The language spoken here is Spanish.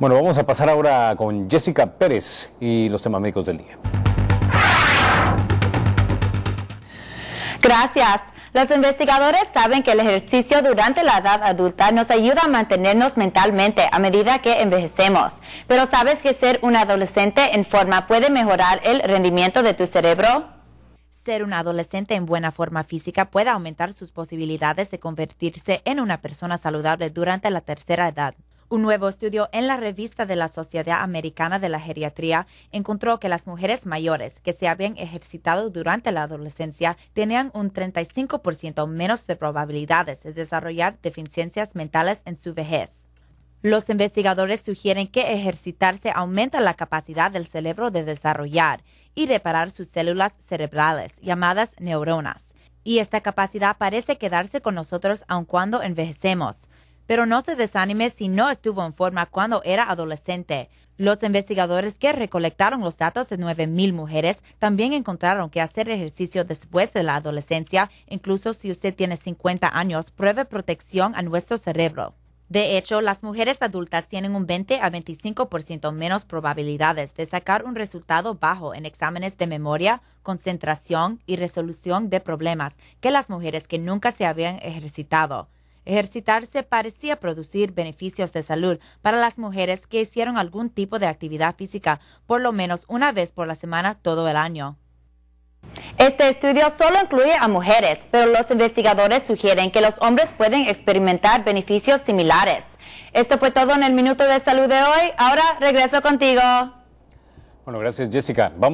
Bueno, vamos a pasar ahora con Jessica Pérez y los temas médicos del día. Gracias. Los investigadores saben que el ejercicio durante la edad adulta nos ayuda a mantenernos mentalmente a medida que envejecemos. Pero ¿sabes que ser un adolescente en forma puede mejorar el rendimiento de tu cerebro? Ser un adolescente en buena forma física puede aumentar sus posibilidades de convertirse en una persona saludable durante la tercera edad. Un nuevo estudio en la revista de la Sociedad Americana de la Geriatría encontró que las mujeres mayores que se habían ejercitado durante la adolescencia tenían un 35% menos de probabilidades de desarrollar deficiencias mentales en su vejez. Los investigadores sugieren que ejercitarse aumenta la capacidad del cerebro de desarrollar y reparar sus células cerebrales, llamadas neuronas. Y esta capacidad parece quedarse con nosotros aun cuando envejecemos pero no se desanime si no estuvo en forma cuando era adolescente. Los investigadores que recolectaron los datos de 9.000 mujeres también encontraron que hacer ejercicio después de la adolescencia, incluso si usted tiene 50 años, pruebe protección a nuestro cerebro. De hecho, las mujeres adultas tienen un 20 a 25% menos probabilidades de sacar un resultado bajo en exámenes de memoria, concentración y resolución de problemas que las mujeres que nunca se habían ejercitado. Ejercitarse parecía producir beneficios de salud para las mujeres que hicieron algún tipo de actividad física por lo menos una vez por la semana todo el año. Este estudio solo incluye a mujeres, pero los investigadores sugieren que los hombres pueden experimentar beneficios similares. Esto fue todo en el Minuto de Salud de hoy. Ahora regreso contigo. Bueno, gracias Jessica. Vamos